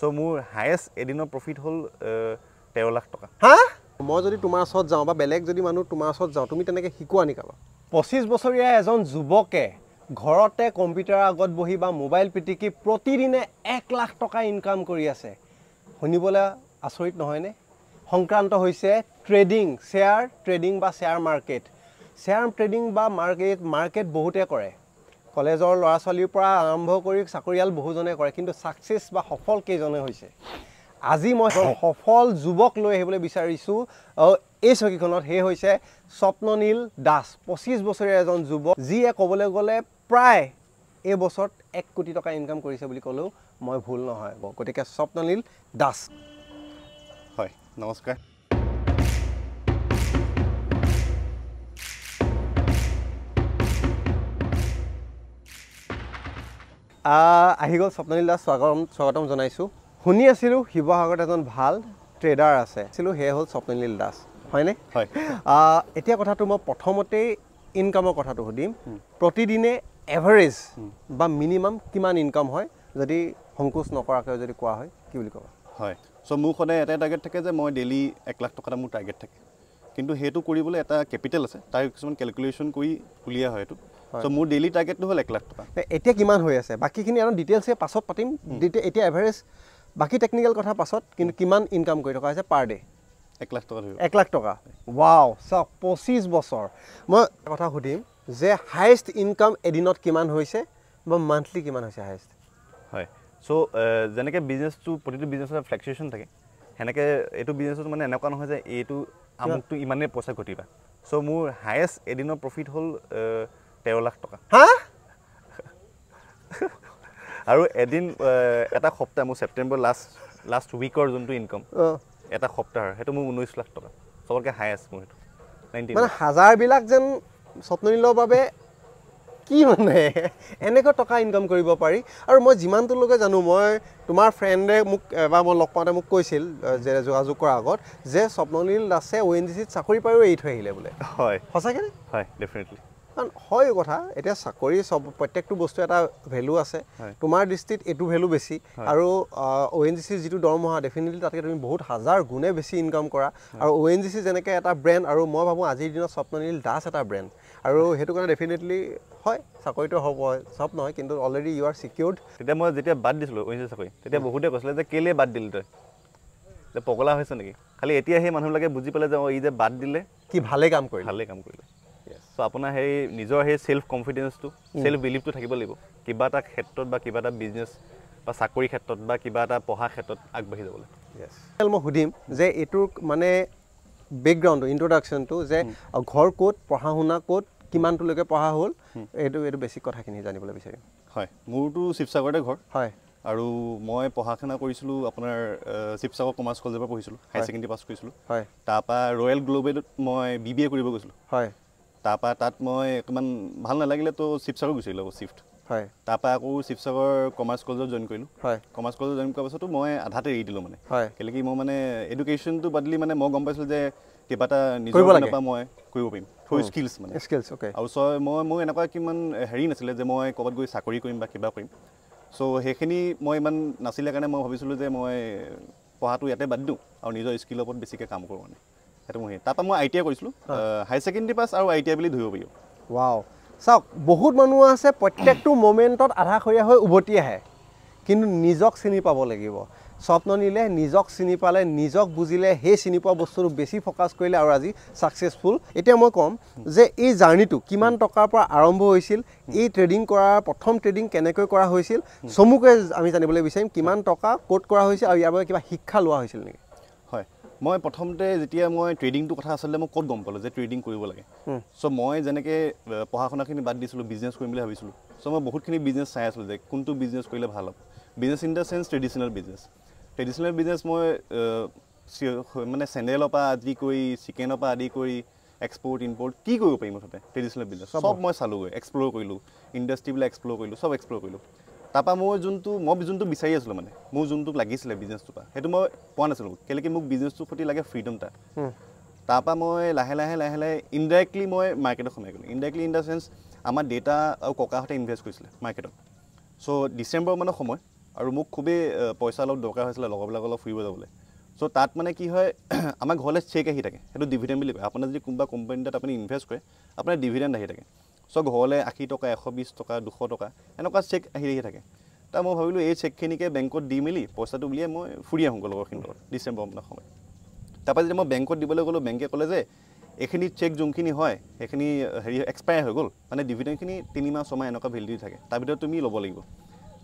চ' মোৰ হায়েষ্ট এদিনৰ প্ৰফিট হ'ল তেৰ লাখ টকা হা মই যদি তোমাৰ ওচৰত যাওঁ বা বেলেগ যদি মানুহ তোমাৰ ওচৰত যাওঁ তুমি তেনেকৈ শিকোৱা নেকি কাবা পঁচিছ বছৰীয়া এজন যুৱকে ঘৰতে কম্পিউটাৰৰ আগত বহি বা মোবাইল পিটিকি প্ৰতিদিনে এক লাখ টকা ইনকাম কৰি আছে শুনিবলৈ আচৰিত নহয়নে সংক্ৰান্ত হৈছে ট্ৰেডিং শ্বেয়াৰ ট্ৰেডিং বা শ্বেয়াৰ মাৰ্কেট শ্বেয়াৰ ট্ৰেডিং বা মাৰ্কেট মাৰ্কেট বহুতে কৰে কলেজৰ ল'ৰা ছোৱালীৰ পৰা আৰম্ভ কৰি চাকৰিয়াল বহুজনে কৰে কিন্তু ছাকচেছ বা সফল কেইজনে হৈছে আজি মই সফল যুৱক লৈ আহিবলৈ বিচাৰিছোঁ এই চকীখনত সেই হৈছে স্বপ্ননীল দাস পঁচিছ বছৰীয়া এজন যুৱক যিয়ে ক'বলৈ গ'লে প্ৰায় এই বছৰত এক কোটি টকা ইনকাম কৰিছে বুলি ক'লেও মই ভুল নহয় গতিকে স্বপ্ননীল দাস হয় নমস্কাৰ আহি গ'ল স্বপ্নীল দাস স্বাগতম স্বাগতম জনাইছোঁ শুনি আছিলোঁ শিৱসাগৰত এজন ভাল ট্ৰেডাৰ আছে আছিলোঁ সেয়া হ'ল স্বপ্নীল দাস হয়নে হয় এতিয়া কথাটো মই প্ৰথমতেই ইনকামৰ কথাটো সুধিম প্ৰতিদিনে এভাৰেজ বা মিনিমাম কিমান ইনকাম হয় যদি সংকোচ নকৰাকৈ যদি কোৱা হয় কি বুলি ক'ব হয় চ' মোৰ সদায় এটাই টাৰ্গেট থাকে যে মই ডেইলি এক লাখ টকা এটা মোৰ টাৰ্গেট থাকে কিন্তু সেইটো কৰিবলৈ এটা কেপিটেল আছে তাৰ কিছুমান কেলকুলেশ্যন কৰি উলিয়া হয় এইটো চ' মোৰ ডেইলি টাৰ্গেটটো হ'ল এক লাখ টকা এতিয়া কিমান হৈ আছে বাকীখিনি আৰু ডিটেইলছে পাছত পাতিম এতিয়া এভাৰেজ বাকী টেকনিকেল কথা পাছত কিন্তু কিমান ইনকাম কৰি থকা হৈছে পাৰ ডে এক লাখ টকা এক লাখ টকা ৱাও চাওক পঁচিছ বছৰ মই কথা সুধিম যে হায়েষ্ট ইনকাম এদিনত কিমান হৈছে বা মান্থলি কিমান হৈছে হায়েষ্ট হয় চ' যেনেকৈ বিজনেছটো প্ৰতিটো বিজনেছত ফ্লেকচুৱেশ্যন থাকে সেনেকৈ এইটো বিজনেছত মানে এনেকুৱা নহয় যে এইটো আমুকটো ইমানেই পইচা ঘটিবা চ' মোৰ হায়েষ্ট এদিনৰ প্ৰফিট হ'ল তেৰ লাখ টকা হা আৰু এদিন এটা সপ্তাহ মোৰ ছেপ্টেম্বৰ লাষ্ট লাষ্ট উইকৰ যোনটো ইনকম এটা সপ্তাহৰ সেইটো মোৰ ঊনৈছ লাখ টকা চবতকৈ হাই আছে মোৰ সেইটো মানে হাজাৰবিলাক যেন স্বপ্ন নীলৰ বাবে কি মানে এনেকুৱা টকা ইনকাম কৰিব পাৰি আৰু মই যিমানটোলৈকে জানো মই তোমাৰ ফ্ৰেণ্ডে মোক এবাৰ মই লগ পাওঁতে মোক কৈছিল যে যোগাযোগ কৰাৰ আগত যে স্বপ্ননীল দাসে অ' এন জি চিত চাকৰি পায়ো এৰি থৈ আহিলে বোলে হয় সঁচাকৈ হয় ডেফিনেটলি কাৰণ হয় কথা এতিয়া চাকৰি চব প্ৰত্যেকটো বস্তু এটা ভেলু আছে তোমাৰ দৃষ্টিত এইটো ভেলু বেছি আৰু অ' এন জি চিৰ যিটো দৰমহা ডেফিনেটলি তাতকৈ তুমি বহুত হাজাৰ গুণে বেছি ইনকাম কৰা আৰু অ' এন জি চি যেনেকৈ এটা ব্ৰেণ্ড আৰু মই ভাবোঁ আজিৰ দিনত স্বপ্ন স্বপ্ননীল দাস এটা ব্ৰেণ্ড আৰু সেইটো কাৰণে ডেফিনেটলি হয় চাকৰিটো হ'ব হয় চব নহয় কিন্তু অলৰেডি ইউ আৰ চিকিউৰ্ড তেতিয়া মই যেতিয়া বাদ দিছিলোঁ অ' এন জি চি চাকৰি তেতিয়া বহুতে কৈছিলে যে কেলৈ বাদ দিলি তই যে পগলা হৈছে নেকি খালি এতিয়া সেই মানুহবিলাকে বুজি পালে যে অঁ ই যে বাদ দিলে কি ভালে কাম কৰিলে ভালেই কাম কৰিলে চ' আপোনাৰ সেই নিজৰ সেই চেল্ফ কনফিডেঞ্চটো চেল্ফ বিলিভটো থাকিব লাগিব কিবা এটা ক্ষেত্ৰত বা কিবা এটা বিজনেছ বা চাকৰি ক্ষেত্ৰত বা কিবা এটা পঢ়াৰ ক্ষেত্ৰত আগবাঢ়ি যাবলৈ খেল মই সুধিম যে এইটোৰ মানে বেকগ্ৰাউণ্ডটো ইণ্ট্ৰডাকশ্যনটো যে ঘৰ ক'ত পঢ়া শুনা ক'ত কিমানটোলৈকে পঢ়া হ'ল এইটো এইটো বেছিক কথাখিনি জানিবলৈ বিচাৰিম হয় মোৰতো শিৱসাগৰতে ঘৰ হয় আৰু মই পঢ়া শুনা কৰিছিলোঁ আপোনাৰ শিৱসাগৰ কমাৰ্চ কলেজৰ পৰা পঢ়িছিলোঁ হায়াৰ ছেকেণ্ডেৰী পাছ কৰিছিলোঁ হয় তাৰপৰা ৰয়েল গ্ল'বেলত মই বি বি এ কৰিব গৈছিলোঁ হয় তাৰপৰা তাত মই অকণমান ভাল নালাগিলে তো শিৱসাগৰ গুচি আহিলোঁ আকৌ হয় তাৰপৰা আকৌ শিৱসাগৰ কমাৰ্চ কলেজত জইন কৰিলোঁ হয় কমাৰ্চ কলেজত জইন কৰাৰ পাছতো মই আধাতে এৰি দিলোঁ মানে হয় কেলে কি মই মানে এডুকেশ্যনটো বাদলি মানে মই গম পাইছিলোঁ যে কিবা এটা নিজৰ মানে মই কৰিব পাৰিম থ্ৰু স্কিলছ মানে স্কিলছ অ'কে আৰু ছয় মই মোৰ এনেকুৱা কিমান হেৰি নাছিলে যে মই ক'ৰবাত গৈ চাকৰি কৰিম বা কিবা কৰিম চ' সেইখিনি মই ইমান নাছিলে কাৰণে মই ভাবিছিলোঁ যে মই পঢ়াটো ইয়াতে বাদ দিওঁ আৰু নিজৰ স্কিলৰ ওপৰত বেছিকৈ কাম কৰোঁ মানে সেইটো মোৰ তাৰপৰা মই আই টি আই কৰিছিলোঁ হাই ছেকেণ্ডেৰী পাছ আৰু আই টি আই বুলি ধৰিব পাৰিব ৱাও চাওক বহুত মানুহ আছে প্ৰত্যেকটো মমেণ্টত আধাখৰীয়া হৈ উভতি আহে কিন্তু নিজক চিনি পাব লাগিব স্বপ্ন নিলে নিজক চিনি পালে নিজক বুজিলে সেই চিনি পোৱা বস্তুটো বেছি ফ'কাছ কৰিলে আৰু আজি ছাকচেছফুল এতিয়া মই ক'ম যে এই জাৰ্ণিটো কিমান টকাৰ পৰা আৰম্ভ হৈছিল এই ট্ৰেডিং কৰাৰ প্ৰথম ট্ৰেডিং কেনেকৈ কৰা হৈছিল চমুকৈ আমি জানিবলৈ বিচাৰিম কিমান টকা ক'ত কৰা হৈছিল আৰু ইয়াৰ বাবে কিবা শিক্ষা লোৱা হৈছিল নেকি মই প্ৰথমতে যেতিয়া মই ট্ৰেডিংটোৰ কথা আচলতে মই ক'ত গম পালোঁ যে ট্ৰেডিং কৰিব লাগে চ' মই যেনেকৈ পঢ়া শুনাখিনি বাদ দিছিলোঁ বিজনেছ কৰিম বুলি ভাবিছিলোঁ চ' মই বহুতখিনি বিজনেছ চাই আছিলোঁ যে কোনটো বিজনেছ কৰিলে ভাল হ'ব business in the sense traditional business traditional business মই মানে চেণ্ডেলৰ পৰা আদি কৰি চিকেনৰ পৰা আদি কৰি এক্সপৰ্ট ইম্পৰ্ট কি কৰিব পাৰিম মুঠতে ট্ৰেডিশ্যনেল বিজনেছ চব মই চালোঁগৈ এক্সপ্ল'ৰ কৰিলোঁ ইণ্ডাষ্ট্ৰিবিলাক এক্সপ্ল'ৰ কৰিলোঁ চব এক্সপ্ল'ৰ কৰিলোঁ তাৰপৰা মই যোনটো মই যোনটো বিচাৰি আছিলোঁ মানে মোৰ যোনটো লাগিছিলে বিজনেছটোৰ পৰা সেইটো মই পোৱা নাছিলোঁ কেলেকি মোক বিজনেছটোৰ প্ৰতি লাগে ফ্ৰীডম তাত তাৰপৰা মই লাহে লাহে লাহে লাহে ইনডাইৰেক্টলি মই মাৰ্কেটত সোমাই গ'লোঁ ইনডাইৰেক্টলি ইন দ্য চেন্স আমাৰ দেউতা আৰু ককাহঁতে ইনভেষ্ট কৰিছিলে মাৰ্কেটত ছ' ডিচেম্বৰ মানৰ সময় আৰু মোক খুবেই পইচা অলপ দৰকাৰ হৈছিলে লগৰবিলাক অলপ ফুৰিব যাবলৈ চ' তাত মানে কি হয় আমাৰ ঘৰলৈ চেক আহি থাকে সেইটো ডিভিডেণ্ড বুলি কয় আপোনাৰ যদি কোনোবা কোম্পানী তাত আপুনি ইনভেষ্ট কৰে আপোনাৰ ডিভিডেণ্ড আহি থাকে চ' ঘৰলৈ আশী টকা এশ বিছ টকা দুশ টকা এনেকুৱা চেক আহি আহি থাকে তাৰ মই ভাবিলোঁ এই চেকখিনিকে বেংকত দি মেলি পইচাটো উলিয়াই মই ফুৰি আহোঁগৈ লগৰখিনিৰ লগত ডিচেম্বৰ মানে সময়ত তাৰপৰা যেতিয়া মই বেংকত দিবলৈ গ'লোঁ বেংকে ক'লে যে এইখিনি চেক যোনখিনি হয় সেইখিনি হেৰি এক্সপায়াৰ হৈ গ'ল মানে ডিভিডেণ্টখিনি তিনিমাহ ছমাহ এনেকুৱা ভেলিডিটি থাকে তাৰ ভিতৰত তুমি ল'ব লাগিব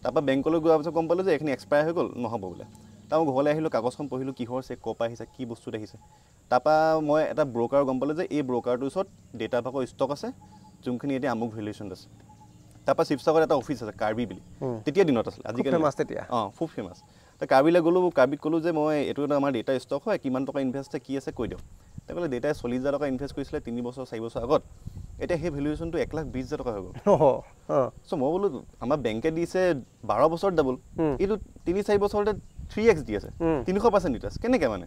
তাৰপৰা বেংকলৈ গোৱাৰ পিছত গম পালোঁ যে এইখিনি এক্সপায়াৰ হৈ গ'ল নহ'ব বোলে তাৰ মই ঘৰলৈ আহিলোঁ কাগজখন পঢ়িলোঁ কিহৰ চেক ক'ৰ পৰা আহিছে কি বস্তুত আহিছে তাৰপৰা মই এটা ব্ৰ'কাৰ গম পালোঁ যে এই ব্ৰ'কাৰটোৰ ওচৰত ডেটা ষ্টক আছে যোনখিনি এতিয়া আমুক ভেলুৱেশ্যনত আছে তাৰপৰা শিৱসাগৰত এটা অফিচ আছে কাৰ্বি বুলি তেতিয়া দিনত আছিলে আজিকালি ফেমাছ তেতিয়া অঁ খুব ফেমাছ তো কাৰ্বিলৈ গ'লোঁ কাৰ্বিক ক'লোঁ যে মই এইটো আমাৰ দেউতাৰ ষ্টক হয় কিমান টকা ইনভেষ্ট আছে কি আছে কৈ দিওঁ তেওঁ ক'লে দেউতাই চল্লিছ হাজাৰ টকা ইনভেষ্ট কৰিছিলে তিনিবছৰ বছৰ আগত এতিয়া সেই ভেলুৱেশ্যনটো এক লাখ বিছ হাজাৰ টকা হৈ গ'ল চ' মই বোলো আমাৰ বেংকে দিছে বাৰ বছৰত ডাবল এইটো তিনি চাৰি বছৰতে থ্ৰী এক্স দি আছে তিনিশ পাৰ্চেণ্ট ইণ্টাৰেষ্ট কেনেকৈ মানে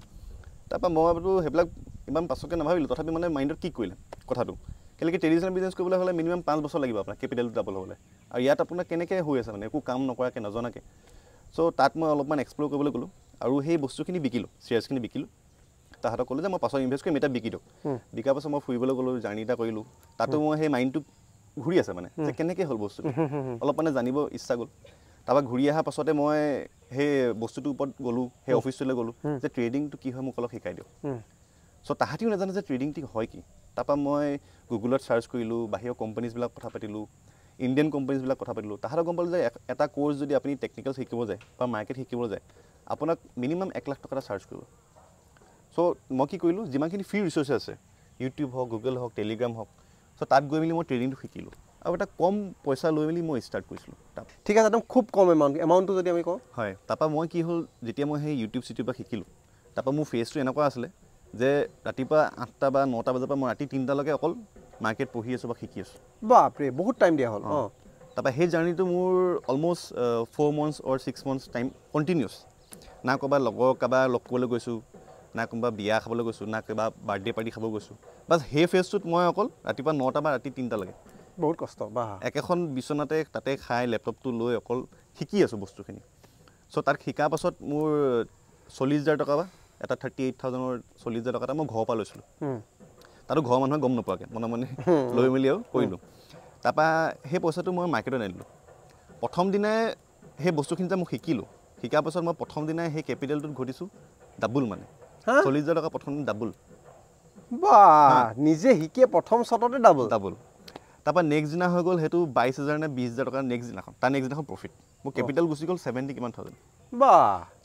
তাৰপৰা মই বোলো সেইবিলাক ইমান পাছতকৈ নাভাবিলোঁ তথাপি মানে মাইণ্ডত কি কৰিলে কথাটো কেলে কি ট্ৰেডিশ্যনেল বিজনেছ কৰিবলৈ হ'লে মিনিমাম পাঁচ বছৰ লাগিব আপোনাৰ কেপিটেলটো ডাবল হ'বলৈ আৰু ইয়াত আপোনাৰ কেনেকৈ হৈ আছে মানে একো কাম নকৰাকৈ নজনাকৈ চ' তাত মই অলপমান এক্সপ্ল'ৰ কৰিবলৈ গ'লোঁ আৰু সেই বস্তুখিনি বিকিলোঁ চিৰিয়াছখিনি বিকিলোঁ তাহাঁতক ক'লোঁ যে মই পাছত ইনভেষ্ট কৰিম এতিয়া বিকি দিয়ক বিকাৰ পাছত মই ফুৰিবলৈ গ'লোঁ জাৰ্ণি এটা কৰিলোঁ তাতো মই সেই মাইণ্ডটো ঘূৰি আছে মানে যে কেনেকৈ হ'ল বস্তুটো অলপ মানে জানিব ইচ্ছা গ'ল তাৰপৰা ঘূৰি অহাৰ পাছতে মই সেই বস্তুটোৰ ওপৰত গ'লোঁ সেই অফিচটোলৈ গ'লোঁ যে ট্ৰেডিংটো কি হয় মোক অলপ শিকাই দিয়ক চ' তাহাঁতিও নাজানে যে ট্ৰেডিংটি হয় কি তাৰপৰা মই গুগলত ছাৰ্চ কৰিলোঁ বাহিৰৰ কোম্পানীজবিলাক কথা পাতিলোঁ ইণ্ডিয়ান কোম্পানীজবিলাক কথা পাতিলোঁ তাহাঁতক গম পালোঁ যে এটা কোৰ্চ যদি আপুনি টেকনিকেল শিকিব যায় বা মাৰ্কেট শিকিব যায় আপোনাক মিনিমাম এক লাখ টকা এটা চাৰ্জ কৰিব চ' মই কি কৰিলোঁ যিমানখিনি ফ্ৰী ৰিচোৰ্চ আছে ইউটিউব হওক গুগল হওক টেলিগ্ৰাম হওক চ' তাত গৈ মেলি মই ট্ৰেইনিংটো শিকিলোঁ আৰু এটা কম পইচা লৈ মেলি মই ষ্টাৰ্ট কৰিছিলোঁ তাত ঠিক আছে একদম খুব কম এমাউণ্ট এমাউণ্টটো যদি আমি কওঁ হয় তাৰপৰা মই কি হ'ল যেতিয়া মই সেই ইউটিউব চিউটিউবৰ শিকিলোঁ তাৰপৰা মোৰ ফেচটো এনেকুৱা আছিলে যে ৰাতিপুৱা আঠটা বা নটা বজাৰ পৰা মই ৰাতি তিনিটালৈকে অকল মাৰ্কেট পঢ়ি আছোঁ বা শিকি আছোঁ বাপৰে বহুত টাইম দিয়া হ'ল অঁ তাৰপৰা সেই জাৰ্ণিটো মোৰ almost four months or six months time continues না ক'ৰবাৰ লগৰ কাৰোবাৰ লগ কৰিবলৈ গৈছোঁ না কোনোবা বিয়া খাবলৈ গৈছোঁ না কিবা বাৰ্থডে' পাৰ্টি খাব গৈছোঁ বাছ সেই ফেজটোত মই অকল ৰাতিপুৱা নটা বা ৰাতি তিনিটালৈকে বহুত কষ্ট বা একেখন বিচনাতে তাতে খাই লেপটপটো লৈ অকল শিকি আছোঁ বস্তুখিনি চ' তাত শিকাৰ পাছত মোৰ চল্লিছ হাজাৰ টকা বা এটা থাৰ্টি এইট থাউজেণ্ডৰ চল্লিছ হাজাৰ টকা এটা মই ঘৰৰ পৰা লৈছিলোঁ তাতো ঘৰৰ মানুহে গম নোপোৱাকৈ মনে মনে লৈ মেলি আৰু কৰিলোঁ তাৰপৰা সেই পইচাটো মই মাৰ্কেটত আনিলোঁ প্ৰথম দিনাই সেই বস্তুখিনি যে মই শিকিলোঁ শিকাৰ পাছত মই প্ৰথম দিনাই সেই কেপিটেলটোত ঘটিছোঁ ডাবুল মানে চল্লিছ হাজাৰ টকা প্ৰথম দিন ডাবুল বা নিজে শিকিয়ে প্ৰথম শ্বটতে ডাবল ডাবল তাৰপৰা নেক্সট দিনা হৈ গ'ল সেইটো বাইছ হাজাৰ নে বিছ হাজাৰ টকা নেক্সট দিনাখন তাৰ নেক্সট দিনাখন প্ৰফিট মোৰ কেপিটেল গুচি গ'ল ছেভেণ্টি কিমান থাউজেণ্ড বা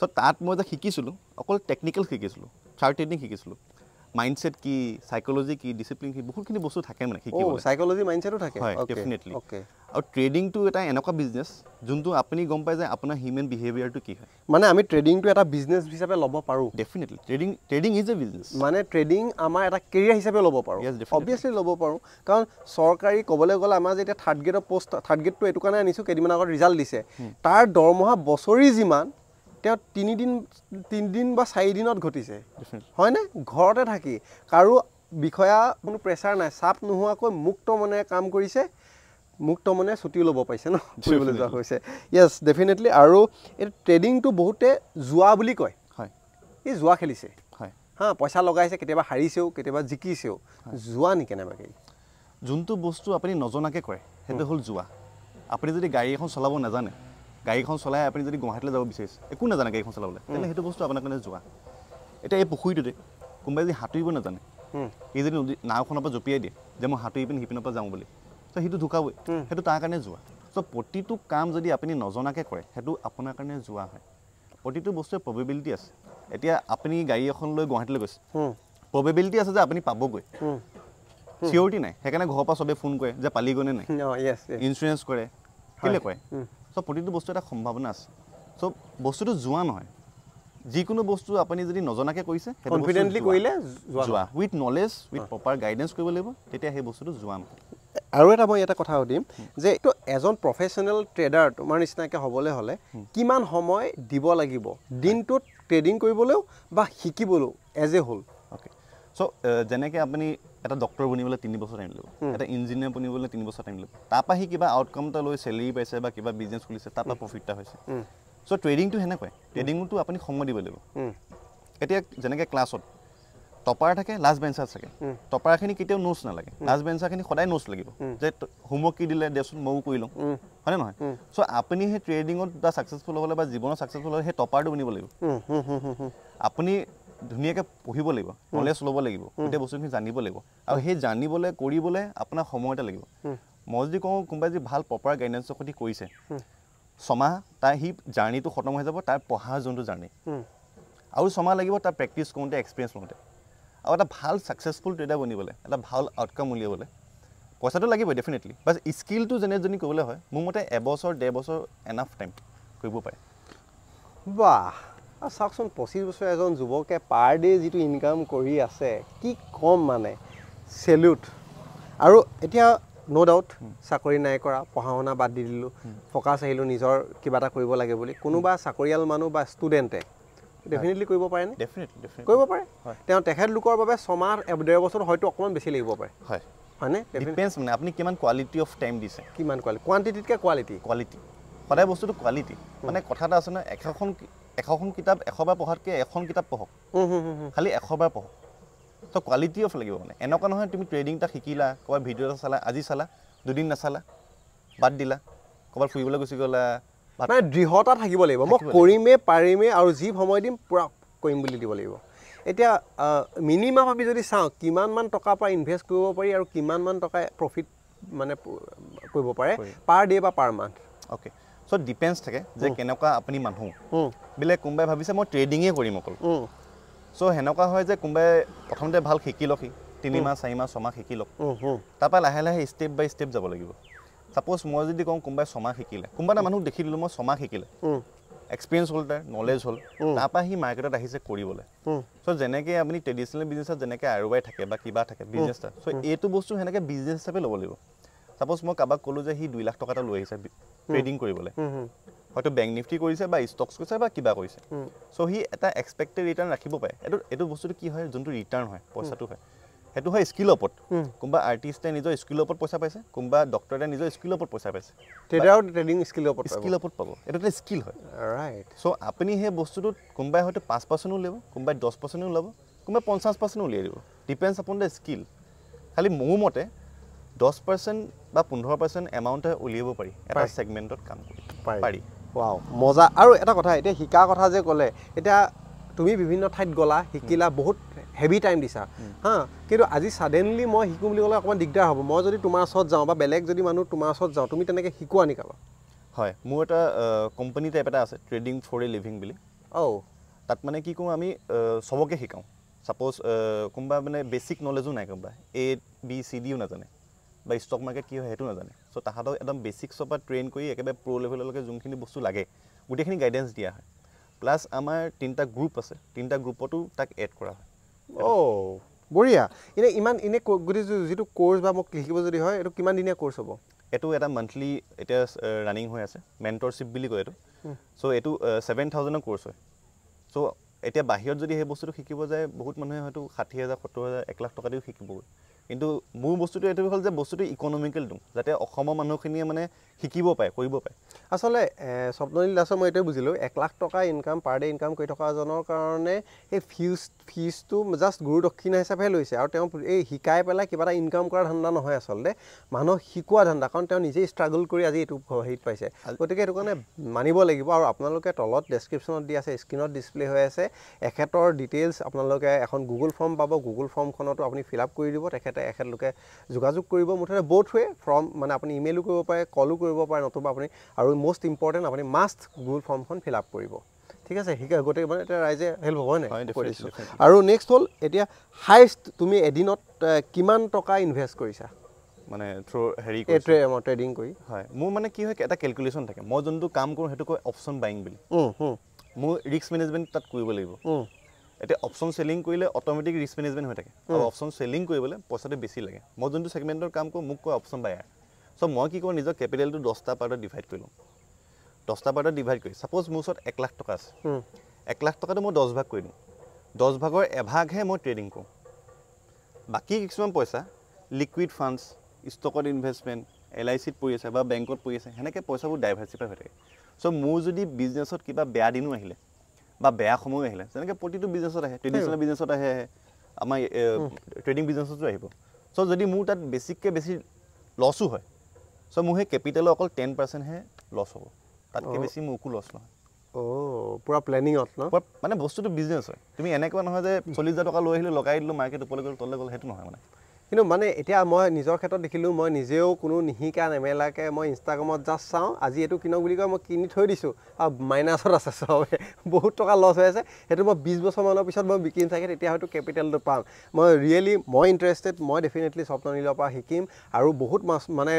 চ' তাত মই যে শিকিছিলোঁ অকল টেকনিকেল শিকিছিলোঁ চাৰ্ট ট্ৰেডিং শিকিছিলোঁ মাইণ্ডছেট কি চাইকলজি কি ডিচিপ্লিন কি বহুতখিনি বস্তু থাকে মানে চাইকলজি মাইণ্ডছেটো থাকে হয় ডেফিনেটলি আৰু ট্ৰেডিংটো এটা এনেকুৱা বিজনেছ যোনটো আপুনি গম পাই যে আপোনাৰ হিউমেন বিহেভিয়াৰটো কি হয় মানে আমি ট্ৰেডিংটো এটা বিজনেছ হিচাপে ল'ব পাৰোঁ definitely trading trading is a business মানে ট্ৰেডিং আমাৰ এটা কেৰিয়াৰ হিচাপে ল'ব পাৰোঁ অভিয়াছলি ল'ব পাৰোঁ কাৰণ চৰকাৰী ক'বলৈ গ'লে আমাৰ যে এতিয়া থাৰ্ড গ্ৰেডৰ পষ্ট থাৰ্ড গ্ৰেডটো এইটো কাৰণে আনিছোঁ কেইদিনমান আগত ৰিজাল্ট দিছে তাৰ দৰমহা বছৰি যিমান তেওঁ তিনিদিন তিনিদিন বা চাৰিদিনত ঘটিছে হয়নে ঘৰতে থাকি কাৰো বিষয়া কোনো প্ৰেছাৰ নাই চাপ নোহোৱাকৈ মুক্ত মনে কাম কৰিছে মুক্ত মনে ছুটিও ল'ব পাৰিছে ন ফুৰিবলৈ যোৱা হৈছে য়েছ ডেফিনেটলি আৰু এইটো ট্ৰেডিংটো বহুতে যোৱা বুলি কয় হয় এই যোৱা খেলিছে হয় হা পইচা লগাইছে কেতিয়াবা হাৰিছেও কেতিয়াবা জিকিছেও যোৱা নেকি কেনেবাকে যোনটো বস্তু আপুনি নজনাকৈ কৰে সেইটো হ'ল যোৱা আপুনি যদি গাড়ী এখন চলাব নাজানে গাড়ীখন চলাই আপুনি যদি গুৱাহাটীলৈ যাব বিচাৰিছে একো নাজানে গাড়ীখন চলাবলৈ তেনেহ'লে সেইটো বস্তু আপোনাৰ কাৰণে যোৱা এতিয়া এই পুখুৰীটোতে কোনোবাই যদি সাঁতুৰিব নাজানে সি যদি নদী নাওখনৰ পৰা জঁপিয়াই দিয়ে যে মই সাঁতুৰি পিনি সিপিনৰ পৰা যাওঁ বুলি ত' সেইটো ঢুকাবই সেইটো তাৰ কাৰণে যোৱা চ' প্ৰতিটো কাম যদি আপুনি নজনাকৈ কৰে সেইটো আপোনাৰ কাৰণে যোৱা হয় প্ৰতিটো বস্তুৰে প্ৰবেবিলিটি আছে এতিয়া আপুনি গাড়ী এখন লৈ গুৱাহাটীলৈ গৈছে প্ৰবেবিলিটি আছে যে আপুনি পাবগৈ চিয়'ৰিটি নাই সেইকাৰণে ঘৰৰ পৰা চবেই ফোন কৰে যে পালিগৈনে নাই ইঞ্চুৰেঞ্চ কৰে কেলৈ কয় চ' প্ৰতিটো বস্তু এটা সম্ভাৱনা আছে চ' বস্তুটো যোৱা নহয় যিকোনো বস্তু আপুনি যদি নজনাকৈ কৰিছে কনফিডেণ্টলি কৰিলে যোৱা with knowledge with proper guidance কৰিব লাগিব তেতিয়া সেই বস্তুটো যোৱা নহয় আৰু এটা মই এটা কথা সুধিম যে এইটো এজন প্ৰফেশ্যনেল ট্ৰেডাৰ তোমাৰ নিচিনাকৈ হ'বলৈ হ'লে কিমান সময় দিব লাগিব দিনটোত ট্ৰেডিং কৰিবলৈও বা শিকিবলৈও এজ এ হ'ল অ'কে চ' যেনেকৈ আপুনি এটা ডক্টৰ বনিবলৈ তিনি বছৰ টাইম দিলোঁ এটা ইঞ্জিনিয়াৰ বনিবলৈ তিনি বছৰ টাইম দিলোঁ তাৰপৰা সি কিবা আউটকম এটা লৈ চেলেৰি পাইছে বা কিবা বিজনেছ খুলিছে তাৰপৰা প্ৰফিট এটা হৈছে চ' ট্ৰেডিংটো সেনেকুৱাই ট্ৰেডিঙতো আপুনি সময় দিব লাগিব এতিয়া যেনেকৈ ক্লাছত টপাৰ থাকে লাষ্ট বেঞ্চাৰ থাকে টপাৰখিনি কেতিয়াও নোটছ নালাগে লাষ্ট বেঞ্চাৰখিনি সদায় নোটছ লাগিব যে হোমৱৰ্ক কি দিলে দেচোন ময়ো কৰি লওঁ হয়নে নহয় চ' আপুনি সেই ট্ৰেডিঙত বা ছাকচেছফুল হ'বলৈ বা জীৱনত ছাকচেছফুল হ'লে সেই টপাৰটো বনিব লাগিব আপুনি ধুনীয়াকে পঢ়িব লাগিব নলেজ ল'ব লাগিব গোটেই বস্তুখিনি জানিব লাগিব আৰু সেই জানিবলৈ কৰিবলৈ আপোনাৰ সময় এটা লাগিব মই যদি কওঁ কোনোবাই যদি ভাল প্ৰপাৰ গাইডেঞ্চৰ সৈতে কৰিছে ছমাহ তাই সি জাৰ্ণিটো খতম হৈ যাব তাৰ পঢ়া যোনটো জাৰ্ণি আৰু ছমাহ লাগিব তাৰ প্ৰেক্টিছ কৰোঁতে এক্সপিৰিয়েঞ্চ লওঁতে আৰু এটা ভাল ছাকচেছফুল ট্ৰেডাৰ বনিবলৈ এটা ভাল আউটকাম উলিয়াবলৈ পইচাটো লাগিব ডেফিনেটলি বাট স্কিলটো যেনে যদি কৰিবলৈ হয় মোৰ মতে এবছৰ ডেৰ বছৰ এনাফ টাইম কৰিব পাৰে বাহ আৰু চাওকচোন পঁচিছ বছৰীয়া এজন যুৱকে পাৰ ডে' যিটো ইনকাম কৰি আছে কি কম মানে চেলিউট আৰু এতিয়া ন' ডাউট চাকৰি নাই কৰা পঢ়া শুনা বাদ দি দিলোঁ ফকাছ আহিলোঁ নিজৰ কিবা এটা কৰিব লাগে বুলি কোনোবা চাকৰিয়াল মানুহ বা ষ্টুডেণ্টে ডেফিনেটলি কৰিব পাৰে নে কৰিব পাৰে তেওঁ তেখেতলোকৰ বাবে ছমাহ ডেৰ বছৰ হয়তো অকণমান বেছি লাগিব পাৰে হয় হয়নে ডিপেণ্ডছ কোৱালিটি কোৱালিটি সদায় বস্তুটো কোৱালিটি মানে কথা এটা আছে নহয় এশখন এশখন কিতাপ এশবাৰ পঢ়াতকৈ এখন কিতাপ পঢ়ক খালী এশবাৰ পঢ়ক চ' কোৱালিটি অফ লাগিব মানে এনেকুৱা নহয় তুমি ট্ৰেডিং এটা শিকিলা ক'ৰবাত ভিডিঅ' এটা চালা আজি চালা দুদিন নাচালা বাদ দিলা ক'ৰবাত ফুৰিবলৈ গুচি গ'লা মানে দৃঢ়তা থাকিব লাগিব মই কৰিমেই পাৰিমেই আৰু যি সময় দিম পূৰা কৰিম বুলি দিব লাগিব এতিয়া মিনিমাম আমি যদি চাওঁ কিমানমান টকা পৰা ইনভেষ্ট কৰিব পাৰি আৰু কিমানমান টকাই প্ৰফিট মানে কৰিব পাৰে পাৰ ডে' বা per month okay so' depends থাকে যে কেনেকুৱা আপুনি মানুহ বোলে কোনোবাই ভাবিছে মই ট্ৰেডিঙে কৰিম অকল চ' সেনেকুৱা হয় যে কোনোবাই প্ৰথমতে ভাল শিকি লওক সি তিনিমাহ চাৰিমাহ ছমাহ শিকি লওক তাৰপৰা লাহে লাহে ষ্টেপ বাই ষ্টেপ যাব লাগিব চাপ'জ মই যদি কওঁ কোনোবাই ছমাহ শিকিলে কোনোবা এটা মানুহক দেখি দিলোঁ মই ছমাহ শিকিলে এক্সপিৰিয়েঞ্চ হ'ল তাৰ নলেজ হ'ল তাৰপৰা সি মাৰ্কেটত আহিছে কৰিবলৈ চ' যেনেকৈ আপুনি ট্ৰেডিশ্যনেল বিজনেছত যেনেকৈ আৰু ৱাই থাকে বা কিবা থাকে বিজনেছ এটা চ' এইটো বস্তু সেনেকৈ বিজনেছ হিচাপে ল'ব লাগিব চাপ'জ মই কাৰোবাক ক'লো যে সি দুই লাখ টকা এটা লৈ আহিছে ট্ৰেডিং কৰিবলৈ হয়তো বেংক নিফটি কৰিছে বা ষ্টকছ কৰিছে বা কিবা কৰিছে চ' সি এটা এক্সপেক্টেড ৰিটাৰ্ণ ৰাখিব পাৰে এইটো এইটো বস্তুটো কি হয় যোনটো ৰিটাৰ্ণ হয় পইচাটো হয় সেইটো হয় স্কিলৰ ওপৰত কোনোবা আৰ্টিষ্টে নিজৰ স্কিল ওপৰত পইচা পাইছে কোনোবা ডক্টৰে নিজৰ স্কিল ওপৰত পইচা পাইছে তেতিয়াও ট্ৰেডিং স্কিলৰ ওপৰত স্কিলৰ ওপৰত পাব এইটো এটা স্কিল হয় ৰাইট চ' আপুনি সেই বস্তুটোত কোনোবাই হয়তো পাঁচ পাৰ্চেণ্টো উলিয়াব কোনোবাই দহ পাৰ্চেণ্টো ওলাব কোনোবাই পঞ্চাছ পাৰ্চেণ্ট উলিয়াই দিব ডিপেণ্ডছ আপোন দ্য স্কিল খালি মোৰ মতে দহ পাৰ্চেণ্ট বা পোন্ধৰ পাৰ্চেণ্ট এমাউণ্টে উলিয়াব পাৰি এটা ছেগমেণ্টত কাম কৰি পাৰি পাওঁ মজা আৰু এটা কথা এতিয়া শিকা কথা যে ক'লে এতিয়া তুমি বিভিন্ন ঠাইত গ'লা শিকিলা বহুত হেভি টাইম দিছা হা কিন্তু আজি ছাডেনলি মই শিকোঁ বুলি ক'লে অকণমান দিগদাৰ হ'ব মই যদি তোমাৰ ওচৰত যাওঁ বা বেলেগ যদি মানুহ তোমাৰ ওচৰত যাওঁ তুমি তেনেকৈ শিকোৱা নেকি কাৰোবাৰ হয় মোৰ এটা কোম্পানী টাইপ এটা আছে ট্ৰেডিং ফৰ এ লিভিং বুলি অ' তাত মানে কি কৰোঁ আমি চবকে শিকাওঁ চাপ'জ কোনোবা মানে বেচিক নলেজো নাই কোনোবা এ বি চি ডিও নাজানে বা ষ্টক মাৰ্কেট কি হয় সেইটো নাজানে চ' তাহাঁতক একদম বেচিক্সৰ পৰা ট্ৰেইন কৰি একেবাৰে প্ৰ' লেভেললৈকে যোনখিনি বস্তু লাগে গোটেইখিনি গাইডেঞ্চ দিয়া হয় প্লাছ আমাৰ তিনিটা গ্ৰুপ আছে তিনিটা গ্ৰুপতো তাক এড কৰা হয় অ' বঢ়িয়া এনেই ইমান এনেই গোটেই যিটো ক'ৰ্চ বা মোক লিখিব যদি হয় এইটো কিমান দিনীয়া ক'ৰ্চ হ'ব এইটো এটা মান্থলি এতিয়া ৰানিং হৈ আছে মেণ্টৰশ্বিপ বুলি কয় এইটো চ' এইটো ছেভেন থাউজেণ্ডৰ ক'ৰ্চ হয় চ' এতিয়া বাহিৰত যদি সেই বস্তুটো শিকিব যায় বহুত মানুহে হয়তো ষাঠি হাজাৰ সত্তৰ হাজাৰ এক লাখ টকা দিও শিকিবগৈ কিন্তু মোৰ বস্তুটো এইটো হ'ল যে বস্তুটো ইকনমিকেল দিওঁ যাতে অসমৰ মানুহখিনিয়ে মানে শিকিব পাৰে কৰিব পাৰে আচলতে স্বপ্নলীল দাসে মই এইটোৱে বুজিলোঁ এক লাখ টকা ইনকাম পাৰ ডে ইনকাম কৰি থকা এজনৰ কাৰণে সেই ফিজ ফিজটো জাষ্ট গুৰুদক্ষিণা হিচাপেহে লৈছে আৰু তেওঁ এই শিকাই পেলাই কিবা এটা ইনকাম কৰা ধান্দা নহয় আচলতে মানুহক শিকোৱা ধান্দা কাৰণ তেওঁ নিজেই ষ্ট্ৰাগল কৰি আজি এইটো হেৰিত পাইছে গতিকে সেইটো কাৰণে মানিব লাগিব আৰু আপোনালোকে তলত ডেছক্ৰিপশ্যনত দি আছে স্ক্ৰীণত ডিছপ্লে হৈ আছে এখেতৰ ডিটেইলছ আপোনালোকে এখন গুগল ফৰ্ম পাব গুগল ফৰ্মখনতো আপুনি ফিল আপ কৰি দিব তেখেতে এখেতলোকে যোগাযোগ কৰিব মুঠতে বহুত হুৱে ফৰ্ম মানে আপুনি ইমেইলো কৰিব পাৰে কলো কৰিব কৰিব পাৰে নতুবা আপুনি আৰু মষ্ট ইম্পৰ্টেণ্ট আপুনি মাষ্ট গুগল ফৰ্মখন ফিল আপ কৰিব ঠিক আছে শিকা গোটেই মানে এতিয়া ৰাইজে হেল্প হ'ব নে আৰু নেক্সট হ'ল এতিয়া হাইষ্ট তুমি এদিনত কিমান টকা ইনভেষ্ট কৰিছা মানে থ্ৰ' হেৰি ট্ৰেডিং কৰি হয় মোৰ মানে কি হয় এটা কেলকুলেশ্যন থাকে মই যোনটো কাম কৰোঁ সেইটো কৈ অপশ্যন বাইং বুলি মোৰ ৰিক্স মেনেজমেণ্ট তাত কৰিব লাগিব এতিয়া অপশ্যন চেলিং কৰিলে অট'মেটিক ৰিক্স মেনেজমেণ্ট হৈ থাকে অপশ্যন চেলিং কৰিবলৈ পইচাটো বেছি লাগে মই যোনটো ছেগমেণ্টৰ কাম কৰোঁ মোক কয় অপশ্যন বায়াৰ চ' মই কি কৰোঁ নিজৰ কেপিটেলটো দহটা পাৰ্টত ডিভাইড কৰি লওঁ দহটা পাৰ্টত ডিভাইড কৰি ছাপ'জ মোৰ ওচৰত এক লাখ টকা আছে এক লাখ টকাটো মই দহ ভাগ কৰি দিওঁ দহ ভাগৰ এভাগহে মই ট্ৰেডিং কৰোঁ বাকী কিছুমান পইচা লিকুইড ফাণ্ডছ ষ্টকত ইনভেষ্টমেণ্ট এল আই চিত পৰি আছে বা বেংকত পৰি আছে সেনেকৈ পইচাবোৰ ডাইভাৰ্চিফাই হৈ থাকে চ' মোৰ যদি বিজনেছত কিবা বেয়া দিনো আহিলে বা বেয়া সময়ো আহিলে যেনেকৈ প্ৰতিটো বিজনেছত আহে ট্ৰেডিশ্যনেল বিজনেছত আহে আমাৰ ট্ৰেডিং বিজনেছতো আহিব চ' যদি মোৰ তাত বেছিককৈ বেছি লছো হয় চ' মোৰ সেই কেপিটেলৰ অকল টেন পাৰ্চেণ্টহে লছ হ'ব তাতকৈ বেছি মোৰ একো লছ নহয় পূৰা প্লেনিঙত ন মানে বস্তুটো বিজনেছ হয় তুমি এনেকুৱা নহয় যে চল্লিছ হাজাৰ টকা লৈ আহিলোঁ লগাই দিলোঁ মাৰ্কেট ওপৰলৈ গ'ল তললৈ গ'ল সেইটো নহয় মানে কিন্তু মানে এতিয়া মই নিজৰ ক্ষেত্ৰত দেখিলোঁ মই নিজেও কোনো নিশিকা নেমেলাকৈ মই ইনষ্টাগ্ৰামত জাষ্ট চাওঁ আজি এইটো কিনক বুলি কয় মই কিনি থৈ দিছোঁ আৰু মাইনাছত আছে চবে বহুত টকা লছ হৈ আছে সেইটো মই বিছ বছৰমানৰ পিছত মই বিকিম চাগে তেতিয়া হয়তো কেপিটেলটো পাম মই ৰিয়েলি মই ইণ্টাৰেষ্টেড মই ডেফিনেটলি স্বপ্ন নীলৰ পৰা শিকিম আৰু বহুত মাছ মানে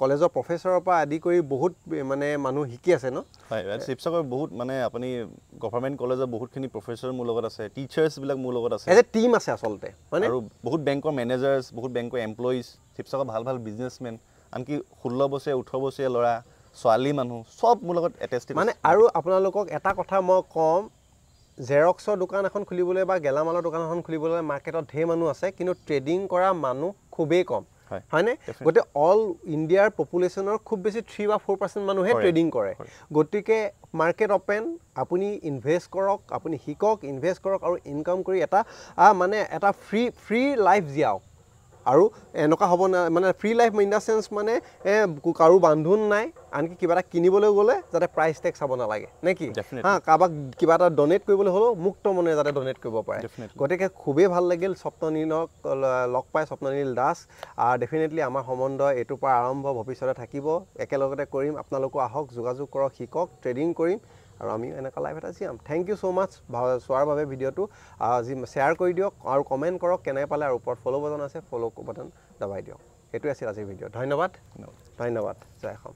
কলেজৰ প্ৰফেচৰৰ পৰা আদি কৰি বহুত মানে মানুহ শিকি আছে ন হয় শিৱসাগৰ বহুত মানে আপুনি গভৰ্ণমেণ্ট কলেজৰ বহুতখিনি প্ৰফেচৰ মোৰ লগত আছে টিচাৰ্ছবিলাক মোৰ লগত আছে এজ এ টিম আছে আচলতে মানে আৰু বহুত বেংকৰ মেনেজাৰ্ছ বহুত বেংকৰ এমপ্লয়িজ শিৱসাগৰ ভাল ভাল বিজনেছমেন আনকি ষোল্ল বছৰীয়া ওঠৰ বছৰীয়া ল'ৰা ছোৱালী মানুহ চব মোৰ লগত এটেষ্টেড মানে আৰু আপোনালোকক এটা কথা মই ক'ম জেৰক্সৰ দোকান এখন খুলিবলৈ বা গেলামালৰ দোকান এখন খুলিবলৈ মাৰ্কেটত ঢেৰ মানুহ আছে কিন্তু ট্ৰেডিং কৰা মানুহ খুবেই কম হয়নে গতিকে অল ইণ্ডিয়াৰ পপুলেশ্যনৰ খুব বেছি থ্ৰী বা ফ'ৰ পাৰ্চেণ্ট মানুহে ট্ৰেডিং কৰে গতিকে মাৰ্কেট অপেন আপুনি ইনভেষ্ট কৰক আপুনি শিকক ইনভেষ্ট কৰক আৰু ইনকাম কৰি এটা মানে এটা ফ্ৰী ফ্ৰী লাইফ জীয়াওক আৰু এনেকুৱা হ'ব না মানে free life in the sense মানে কাৰো বান্ধোন নাই আনকি কিবা এটা কিনিবলৈ গ'লে যাতে প্ৰাইচ টেক চাব নালাগে নে কি হা কাৰোবাক কিবা এটা ড'নেট কৰিবলৈ হ'লেও মুক্ত মনে যাতে ড'নেট কৰিব পাৰে গতিকে খুবেই ভাল লাগিল স্বপ্ননীলক লগ পাই স্বপ্ননীল দাস ডেফিনেটলি আমাৰ সম্বন্ধ এইটোৰ পৰা আৰম্ভ ভৱিষ্যতে থাকিব একেলগতে কৰিম আপোনালোকো আহক যোগাযোগ কৰক শিকক ট্ৰেডিং কৰিম আৰু আমিও এনেকুৱা লাইভ এটা জীয়াম থেংক ইউ ছ' মাছ চোৱাৰ বাবে ভিডিঅ'টো যি শ্বেয়াৰ কৰি দিয়ক আৰু কমেণ্ট কৰক কেনে পালে আৰু ওপৰত ফ'ল' বটন আছে ফ'ল' বটন দবাই দিয়ক সেইটোৱে আছিল আজিৰ ভিডিঅ' ধন্যবাদ ধন্যবাদ জয় অসম